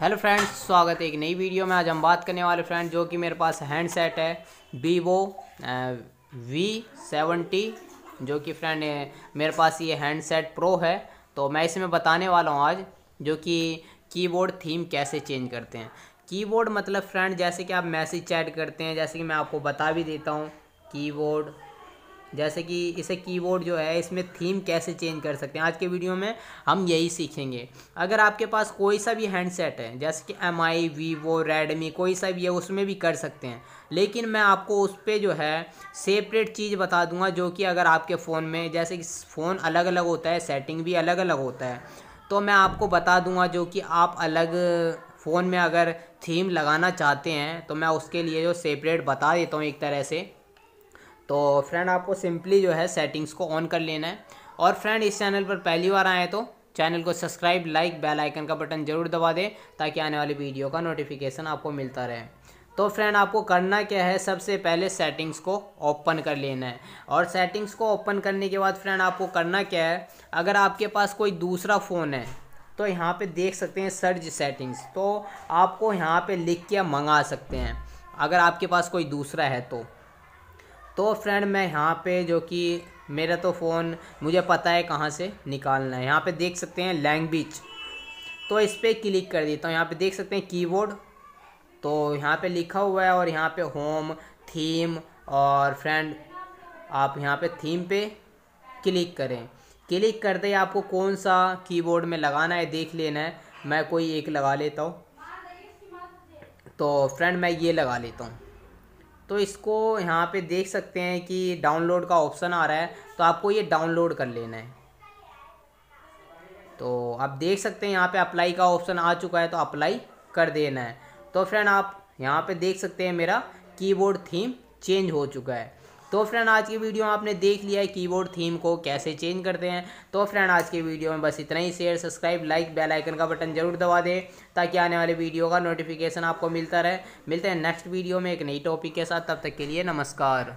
hello friends स्वागत है एक नई वीडियो में आज हम बात करने वाले फ्रेंड जो कि मेरे पास हैंडसेट है वीवो वी सेवेंटी जो कि फ्रेंड मेरे पास ये हैंडसेट प्रो है तो मैं इसमें बताने वाला हूँ आज जो कि कीबोर्ड थीम कैसे चेंज करते हैं कीबोर्ड मतलब फ्रेंड जैसे कि आप मैसेज चैट करते हैं जैसे कि मैं आपको बता भी देता हूँ कीबोर्ड जैसे कि इसे कीबोर्ड जो है इसमें थीम कैसे चेंज कर सकते हैं आज के वीडियो में हम यही सीखेंगे अगर आपके पास कोई सा भी हैंडसेट है जैसे कि एम आई वीवो रेडमी कोई सा भी है उसमें भी कर सकते हैं लेकिन मैं आपको उस पर जो है सेपरेट चीज़ बता दूंगा जो कि अगर आपके फ़ोन में जैसे कि फ़ोन अलग अलग होता है सेटिंग भी अलग अलग होता है तो मैं आपको बता दूंगा जो कि आप अलग फ़ोन में अगर थीम लगाना चाहते हैं तो मैं उसके लिए जो सेपरेट बता देता हूँ एक तरह से तो फ्रेंड आपको सिंपली जो है सेटिंग्स को ऑन कर लेना है और फ्रेंड इस चैनल पर पहली बार आए तो चैनल को सब्सक्राइब लाइक बेल आइकन का बटन जरूर दबा दें ताकि आने वाली वीडियो का नोटिफिकेशन आपको मिलता रहे तो फ्रेंड आपको करना क्या है सबसे पहले सेटिंग्स को ओपन कर लेना है और सेटिंग्स को ओपन करने के बाद फ्रेंड आपको करना क्या है अगर आपके पास कोई दूसरा फ़ोन है तो यहाँ पे देख सकते हैं सर्च सेटिंग्स तो आपको यहाँ पे लिख के मंगा सकते हैं अगर आपके पास कोई दूसरा है तो तो फ्रेंड मैं यहाँ पे जो कि मेरा तो फ़ोन मुझे पता है कहाँ से निकालना है यहाँ पे देख सकते हैं लैंग्वेज तो इस पर क्लिक कर देता हूँ यहाँ पे देख सकते हैं कीबोर्ड तो यहाँ पे लिखा हुआ है और यहाँ पे होम थीम और फ्रेंड आप यहाँ पे थीम पे क्लिक करें क्लिक करते ही आपको कौन सा कीबोर्ड में लगाना है देख लेना है मैं कोई एक लगा लेता हूँ तो फ्रेंड मैं ये लगा लेता हूँ तो इसको यहाँ पे देख सकते हैं कि डाउनलोड का ऑप्शन आ रहा है तो आपको ये डाउनलोड कर लेना है तो आप देख सकते हैं यहाँ पे अप्लाई का ऑप्शन आ चुका है तो अप्लाई कर देना है तो फ्रेंड आप यहाँ पे देख सकते हैं मेरा कीबोर्ड थीम चेंज हो चुका है तो फ्रेंड आज की वीडियो में आपने देख लिया है कीबोर्ड थीम को कैसे चेंज करते हैं तो फ्रेंड आज की वीडियो में बस इतना ही share subscribe like bell icon का बटन जरूर दबा दें ताकि आने वाले वीडियो का नोटिफिकेशन आपको मिलता रहे मिलते हैं नेक्स्ट वीडियो में एक नई टॉपिक के साथ तब तक के लिए नमस्कार